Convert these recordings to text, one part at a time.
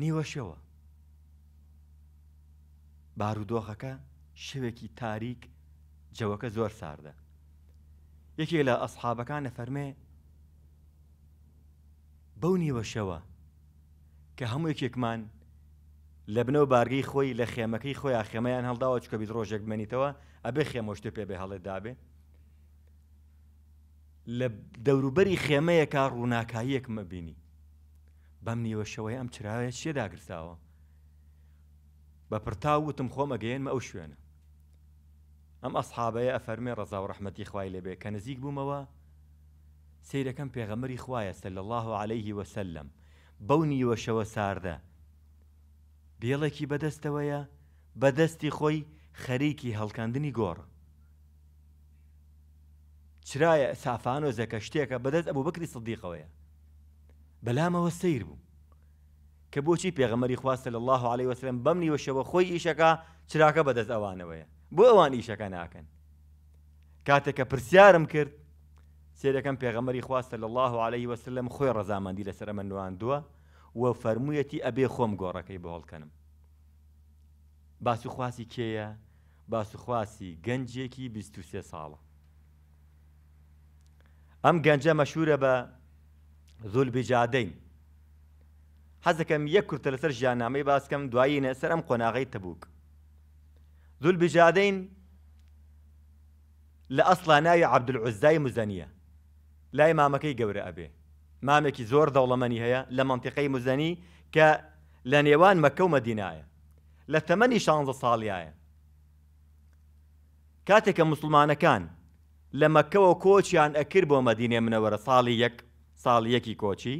نیوەشەوە بارودۆخەکە شوێکی تاریک جەوەکە زۆر ساردە یەکێک لە ئەسحابەکانە فەرمێ بەو نیوەشەوە کە هەموو یەکێکمان لە بنەوە بارگەی خۆی لە خێمەکەی خۆی خێمەیان هەڵداوە چکە بیت ڕۆژێک بمێنیتەوە ئەبێ خێمەشت پێ بێ هەڵێ دابێ لە دەوروبەری خێمەیەکە ڕووناکاییەک مەبینی بەم نیوەشەوەی ئەم چراوێت چێ داگرتاوە بە پرتا وتم خۆمەگەێنمە ئەو شوێنە ئەم ئەسحابەیە ئەفەرمێ ڕزا و ڕحمەتی خوای لێبێ کە نزیک بوومەوە سیرەکەم پێغەمەری خوایە سل الله عليه وسلم بەو نیوەشەوە ساردە بێڵێکی بەدەستەوەیە بەدەستی خۆی خەریکی هەڵکاندنی گۆڕە چرایە سافان و زەکە شتێکە بەدەست ئەبوو بکری سڵدیقەوەیە بەلامەوە سیر بوو کە بۆچی پێغەمەری خواستە لە الله عليه وسلم بەمنی وەشەوە خۆی ئیشەکە چراکە بەدەست ئەوانەوەیە بۆ ئەوان ئیشەکە ناکەن کاتێک کە پرسیارم کرد سێرەکەم پێغەمەری خواستە لە الله عليه وسلم خۆی ڕەزامەندی لەسەر من نواندووە و فەرموویەتی ئەبێ خۆم گۆڕەکەی بەهۆڵکەنم باسوخواسی کێیە باسوخواسی گەنجێکی 23 ساڵە ئەم گەنجە مەشهورە بە زۆل بجادەین حەزەکەم یەک کورتە لەسەر ژیانامەی باسکەم دواییە سەر ئەم قۆناغی تەبووک زۆل بجادەین لە ئەسڵا ناوی عبدولعزای مزەنیە لای مامەکەی گەورە ئەبێ مامێکی زۆر دەوڵەمەنی هەیە لە منتیقەی مزەنی کە لە نێوان مەکە و مەدینایە لە تەمەنی شانزە ساڵیایە کاتێکە مسلمانەکان لە مەکەوە کۆچیان ئەکرد بۆ مەدینێ منەوەرە ساڵی یەک ساڵیەکی کۆچی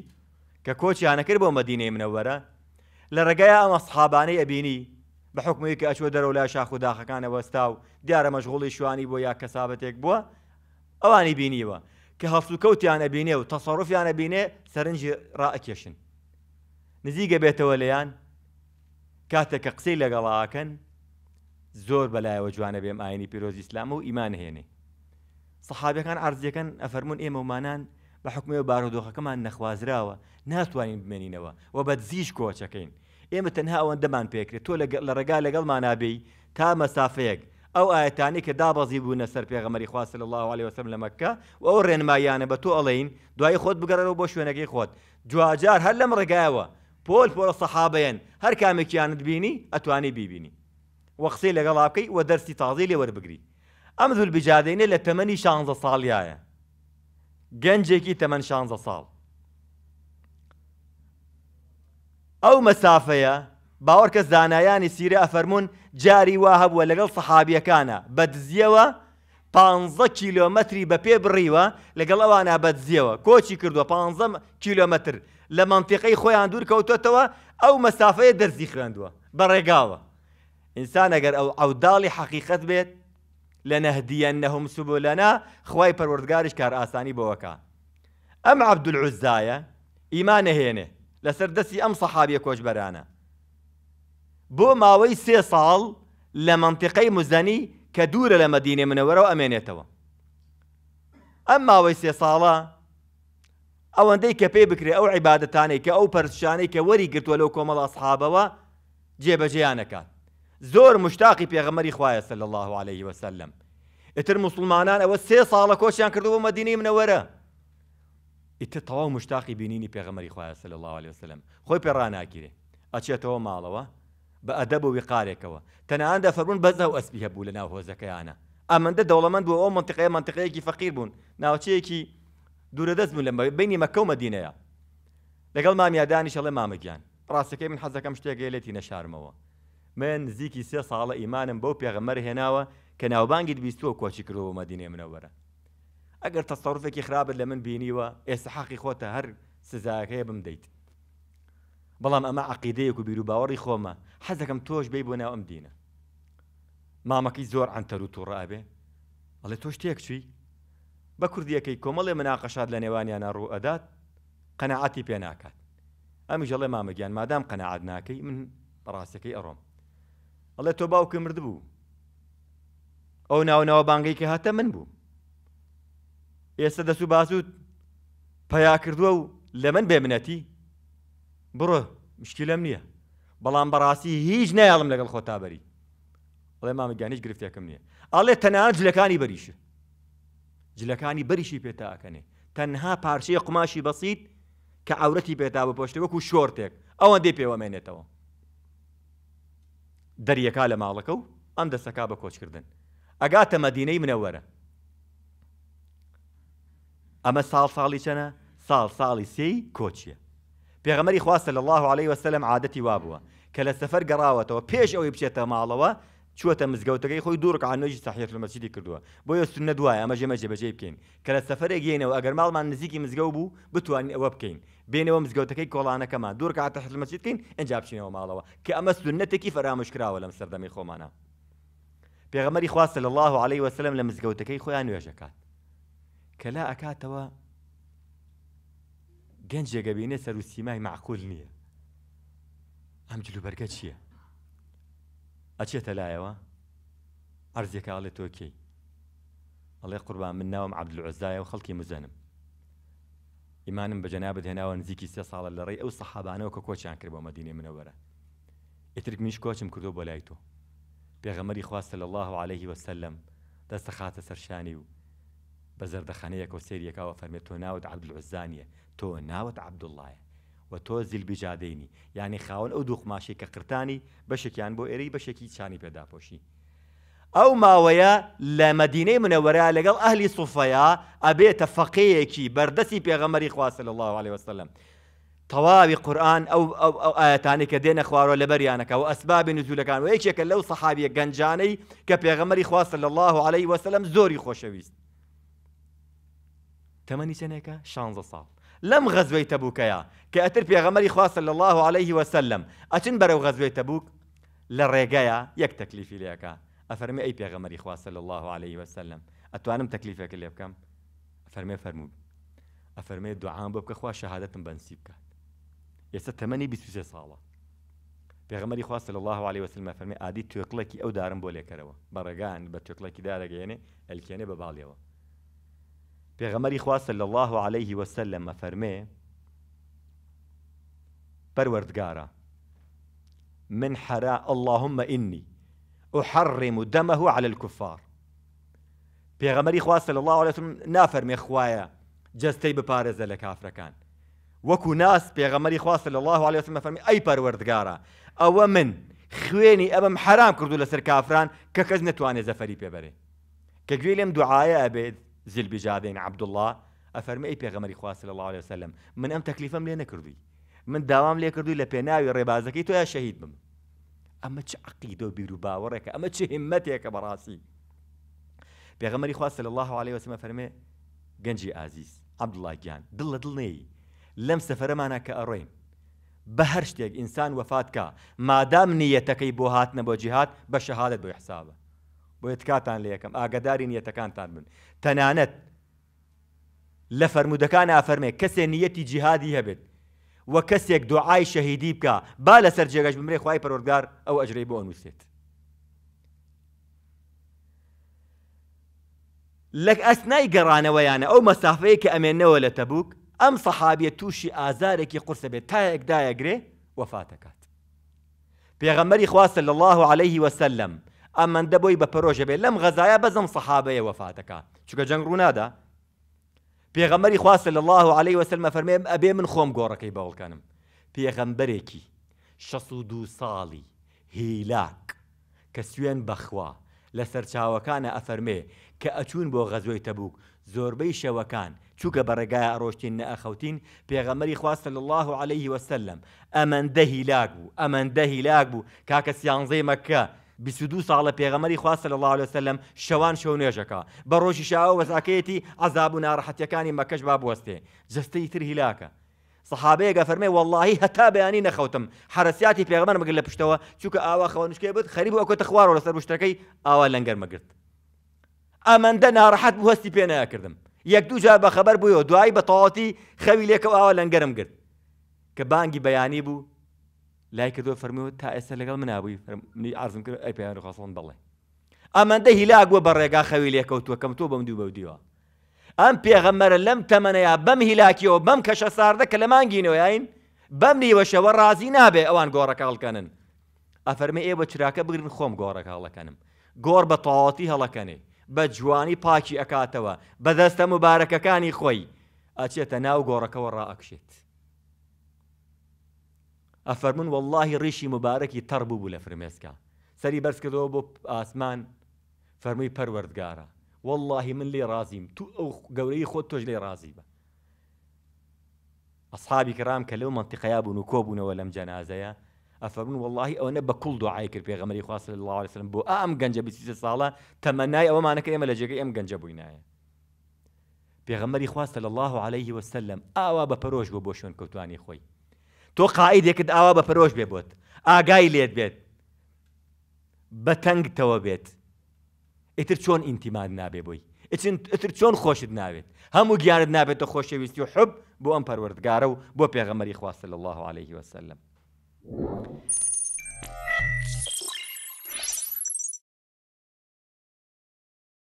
کە کۆچیانەکرد بۆ مەدینەی منەوەرە لە ڕێگای ئەمە سحابانەی ئەبینی بە حکمی کە ئەچوە دەرەوە لای شاخوداخەکانە وەستا و دیارە مەشغڵی شوانی بۆ یا کەسابەتێک بووە ئەوانی بینیوە کە هەفسوکەوتیانە بینێ و تەسەڕفیانە بینێ سەرنجی ڕائکێشن نزیگە بێتەوە لەیان کاتێک کە قسەی لەگەڵاکەن زۆر بەلایەوە جوانە بێم ئاینی پیرۆزی ئسلام و ئیمان هێنێ سەحابەکان ئارزیەکەن ئەفەرمونون ئێمەمانان بە حکومەوە بارودۆخەکەمان نەخوازراوە ناتوانین بمێنینەوە و بە زیش کۆچەکەین ئێمە تەنها ئەوەن دەمان پێکرێت تۆ لە ڕێگا لەگەڵ مانابی تا مەسافەیەک ئەو ئاەتانی کە دابەزی بوونە سەر پێغەمەری خواست لە الله عليه وسم لە مەکە و ئەو ڕێنمایانە بە تۆ ئەڵین دوای خۆت بگەڕەوە بۆ شوێنەکەی خۆت جوواجار هەر لەم ڕێگایەوە پۆل پۆرە سەحابەن هەر کامێکیانت بینی ئەتوانی بیبینی وەخسی لەگەڵاکەی وە دەرسی تازی لێ وەربگری ئەم زول بجادینە لە تەمەنی شانزە ساڵیایە گەنجێکی تەمەەن شانزە ساڵ. ئەو مەسافەیە باوەڕ کە زانایانی سیرە ئەفەرمونون جاری وا هەبووە لەگەڵ سەحابیەکانە بە دزیەوە پ کیلومتری بە پێ بڕیوە لەگەڵ ئەوانە بە دزیەوە کۆچی کردووە پ کیلومتر لە منتیقی خۆیان دوور کەوتێتەوە ئەو مەسافەیە دەرزی خوێندووە بە ڕێگاوە. ئینسان ئەگەر ئەو ئەوداڵی حەقیقت بێت لە نەهدیەن نەهم سوبولەنا خی پەروەردگارش کار ئاسانی بەوەکە. ئەم عبدولعزایە ئیمانە هێنێ لەسەر دەستی ئەم سەحابیە کۆچبەرانە. بۆ ماوەی سێ ساڵ لە منتیقەی مزەنی کە دوورە لە مەدینێ منەوەرەوە ئەمێنێتەوە. ئەم ماوەی سێ ساڵە ئەوەندەی کە پێی بکرێ ئەو عیباەتانەی کە ئەو پەرشانەی کە وەری گرتووە لەو کۆمەڵ ئەسحابەوە جێبەجێیانەکات. زۆر مشتاقی پێغەمەری خوایە سل الله عليه وسلم ئتر مسلمانان ئەوە سێ ساڵە کۆچیان کردو بۆ مەدینی منەوەرە ئیتر تەواو مشتاقی بینینی پێغەمەری خوایە سل الله عليه وسلم خۆی پێڕناگیرێ ئەچێتەوە ماڵەوە بە ئەدەب و وقارێکەوە تەنەهاندا فەرون بەزە و ئەسبی هەبوو لە ناو هۆزەکەیانە ئەمەندە دەوڵەمەند بوو ئەو منتقەیە منتقەیەکی فەقیر بوون ناوچەیەکی دوورە دەست بوو لە بینی مەکە و مەدینەیە لەگەڵ مامیادانی شەڵێ مامەگیان ڕاستەکەی من حەزەکەم شتێک لێتی نەشارمەوە من نزیکی سێ ساڵە ئیمانم بەو پێغەمەر هێناوە کە ناوبانگیت بیستوە کۆچی کردەوە مەدینێ منەوەرە ئەگەر تەسەڕفێکی خراپت لە من بینیوە ئێستا حەقی خۆتە هەر سزاکەیە بم دەیت بەڵام ئەمە عقیدەیەک و بیرروباوەڕی خۆمە حەزەکەم تۆش بێ بۆ ناو ئەم دینە مامەکەی زۆر ئەتەر و تووڕابێ ئەڵێ تۆش تێک چوی بە کوردیەکەی کۆمەڵێ مناقەشاد لە نێوانیانە ڕوو ئەدات قەنەعاتی پێ ناکات ئەمیژەڵێ مامەگیان مادام قەنەعات ناکەی من ڕاستەکەی ئەڕۆم ئەڵێ تۆ باوکە مرد بوو ئەو ناوناوە بانگەی کە هاتە من بوو ئێستا دەسو باسوود پیا کردووە و لە من بێمنەتی بڕۆ مشکی لەم نییە بەڵام بەڕاستی هیچ نایڵم لەگەڵ خۆتابەری ئەڵێ مامەگیانیش گرفتێکم نییە ئەڵێ تەنان جلەکانی بەریشە جلەکانی بەریشی پێتاکەنێ تەنها پارچەیە قماشی بەسییت کە ئەورەتی پێتا بپۆشتەوەکو شۆرتێک ئەوەندەی پێوەمێنێتەوە دەریەکا لە ماڵەکە و ئەم دەسەکە بە کۆچکردن ئەگاتە مەدینەی منەوەرە ئەمە ساڵ ساڵی چەنە ساڵ ساڵی سێی کۆچیە پێغەمەری خواستە لە الله عليه وسلم عادەتی وا بووە کە لە سەفەر گەڕاوەتەوە پێش ئەوەی بچێتە ماڵەوە چوەتە مزگەوتەکەی خۆی دوور قانۆژی ساحیر لە مەسیدی کردووە بۆ یە سنە دوایە ئەمە ژێمە جێبەجێ بکەین کە لە سەفرێک گەینەوە ئەگەر ماڵمان نزیکی مزگە بوو بتوانین ئەوە بکەین بینەوە مزگەوتەکەی کۆڵانەکەمان دوور کاتە حلمەسی بکەین ئەنج بچینەوە ماڵەوە کە ئەمە سنەتێکی فەرامشکراوە لەم سەردەمی خۆمانە پێغەمەری خواستە لە الله عليه وسلم لە مزگەوتەکەی خۆیان نوێژەکات کە لا ئەکاتەوە گەنجێگە بینێ سەر و سیمای معقول نییە ئەم جلوبەرگە چییە؟ ئەچێتە لایەوە ئەرزیەکە ئەڵێ تۆکەی ئەڵێ قوربان من ناوم عبدلعزایە و خەڵکی مزەنم ئیمانم بە جەنابەت هێناوە نزیکی سێ ساڵە لە ڕێی ئەو سەحابانەوە کە کۆچیان کرد بۆ مەدینێ منەوەرە ئیتر میش کۆچم کردو بۆ لای تۆ پێغەمەری خواستە لە الله عليه وسلم دەستە خاتە سەرشانی و بە زەردەخانەیەک و سریەکەوە فەرمێت تۆ ناوت عبدلعزانیە تۆ ناوت عبدوڵایە و تۆ زیلبیجادینی یعنی خاون ئەو دووخماشی کە قرتانی بەشێکیان بۆ ئێرەی بەشێکی چانی پێداپۆشی ئەو ماوەیە لە مدینەی منەوەرە لەگەڵ ئەهلی سوفەیە ئەبێتە فەقەیەکی بەردەسی پێغەمەری خواسە لە الله عليه وسلم تەواوی قورآن ئەو ئاەتانی کە دێنە خوارۆ لە بەریانەکە و ئەسبابی نزولەکان و یەکێکە لەو سەحابیە گەنجانەی کە پێغەمەری خواسە لە الله عليه وسلم زۆری خۆشەویست تەمەنی سنێکە 16 ساڵ لم غزوة تبوك يا كأتر في غمري خواص صلى الله عليه وسلم أتن برو غزوة تبوك للرجاية يك تكليف ليك أفرمي أي في غمري خواص صلى الله عليه وسلم أتوانم تكليفك اللي بكم أفرمي فرمو أفرمي الدعاء بك خوا شهادة بنسيبك يسد ثمانية بسوسة صالة في غمري خواص الله عليه وسلم أفرمي أدي توكلكي أو دارم بوليك روا برجان بتوكلكي دارجيني الكيني ببعليه پێغەمەری خوا صلى الله عليه وسلم فرمي برورد پەروەردگارە من حراء اللهم إني أحرم دمه على الكفار پێغەمەری خوا صلى الله عليه من خوايا جستي ببارز لە کافرەکان وەکو ناس پێغەمەری خوا صلى الله عليه وسلم أي برورد پەروەردگارە أو من خويني أبم حرام كردو لسر كافران ككزنتواني کەس نتوانێت زەفەری پێبەرێ کە زل بجادين عبد الله افرمي اي پێغەمەری خواست صلى الله عليه وسلم من ام تەکلیفم لێ نەکردووی من دوام ليكردي کردووی لە تو يا شهيد بم اما چ عقیدە و بیر و كبراسي ئەمە چه هیمەتێکە الله عليه وسلم افرمي جنجي عزيز عبد الله جان دل دلني لم سفر سەفەرەمانە کە ئەڕێم بە هەر شتێک ئینسان وەفاتکە مادام نیەتەکەی بۆ بشهاده بۆ بۆ ێتکاتان لە یەکەم ئاگداری نیەتەکانتان بن تەنانەت لە فەرمودەکان ئافەرمێ کەسێ نیەتی جیهادی هەبێت وە کەسێک دوعای شەهیدی بکە با لەسەر جێگەش بمرێ خی پەرۆرگار ئەو ئەجرەی بۆ نووسێت لەک ئەسنای گەڕانەوەیانە ئەو مەسافەیە کە ئەمێنەوە لە تەبوک ئەم سەحابە تووشی ئازارێکی قرسە بێت تایەکدایەگرێ وەفاتەکات پێغەمەری خواستە لە الله عليه وسلم ئەمەندە بۆی بە پەرۆژە بێ لەم غەزایە بەزم سەحابەیە وەفاتەکە چکە جەنگ ڕوونادا پێغەمەری خواست لە الله عليه وسلمە فەرمێ ئەبێ من خۆم گۆڕەکەی بەوڵکەنم پێغەمبەرێکی شەس و دو ساڵی هیلاک کە سوێن بەخوا لە سەرچاوەکانە ئەفەرمێ کە ئەچوون بۆ غەزوی تەبووک زۆربەی شەوەکان چووکە بەڕێگایە ئەڕۆشتین نەخەوتین پێغەمەری خواستە لە الله عليه وسلم ئەمەندە هیلاک بوو ئەمەندە هیلاک بوو کاکە سیانزەی مەکە دو ساڵە پێغەمەری خواستە لە الله لەسلم شەوان شەو نوێژەکە بە ڕۆژی شاوە وەزاکەیەتی ئازاب و ناڕەحەتەکانی مەکەش با بوەستێ جستەی تر هیلاکە سەحابەیەگە فەرمێ واللهی هەتا بەیانی نەخەوتم حرەسیاتی پێغمەر مەگر لە پشتەوە چووکە ئاوا خەونشکێ بێت خەریب ئەوکەتە خوارەوە لەسەر شتەکەی ئاوا لەنگەر مەگرت ئەمەندە ناڕەحەت بوەستی پێ ناکردم یەک دوو جار بەخەبەر بوویەوە دوای بە تەواتی خەوی لێکەوە ئاوا لەنگەرم گرت کە بانگی بەیانی بوو لای کردووە فەرمیەوە تا ئێستا لەگەڵ منابووی منی ئازم کرد ئەی پێیان خاڵن بڵێ ئەمەندە هیلاگووە بە ڕێگا خەوی لێکەوتووە کەم تۆ بەم دوو بەودیوە ئەم پێغەمەرە لەم تەمەنەیە بەم هیلاکیەوە بەم کەشە ساردە کە لە مانگینەوەیین بەم نیوەشەوە ڕازی نابێ ئەوان گۆڕەکەڵکەنن ئەفەرمی ئێ بە چراکە بگرن خۆم گۆڕەکەڵەکەنم گۆڕ بە تەواتی هەڵەکەنێ بە جوانی پاکی ئەکاتەوە بەدەستە مبارەکەەکانی خۆی ئەچێتە ناو گۆڕەکەەوە ڕائەکشێت أفرمون والله ريشي مبارەکی تەڕ بولا فرميسكا سري برس كدو بو آسمان فەرمووی پروردگارا والله من لي رازيم تو ئەو گەورەی خۆت تۆش لێ رازی بە ئەصحابی کرام کە لەو منتیقەیە بوون و کۆبوونەوە لەم جەنازەیە ئەفەرمون واللهی ئەوەنە بە کوڵ دوعای کرد پێغەمەری خواست لە لاوەسلم بۆ ئام گەنجە بیسە ساڵە تەمەنای ئەوەمانەکە ئێمە لە جێگەی ئەم گەنجە بووینایە پێغەمەری خواه صلى الله عليه وسلم آوا بە پەرۆژ بۆ بۆ شوێن کەوتانی تۆ قائیدێکت ئاوا بە پەرۆش بێ بۆت ئاگای لێت بێت بە تەنگتەوە بێت ئیتر چۆن ئینتیمان نابێ بۆی ئتر چۆن خۆشت ناوێت هەموو گیانت نابێتە خۆشەویستی و حب بۆ ئەم پەروەردگارە و بۆ پێغەمەری خواستە لە الله عليه وسلم.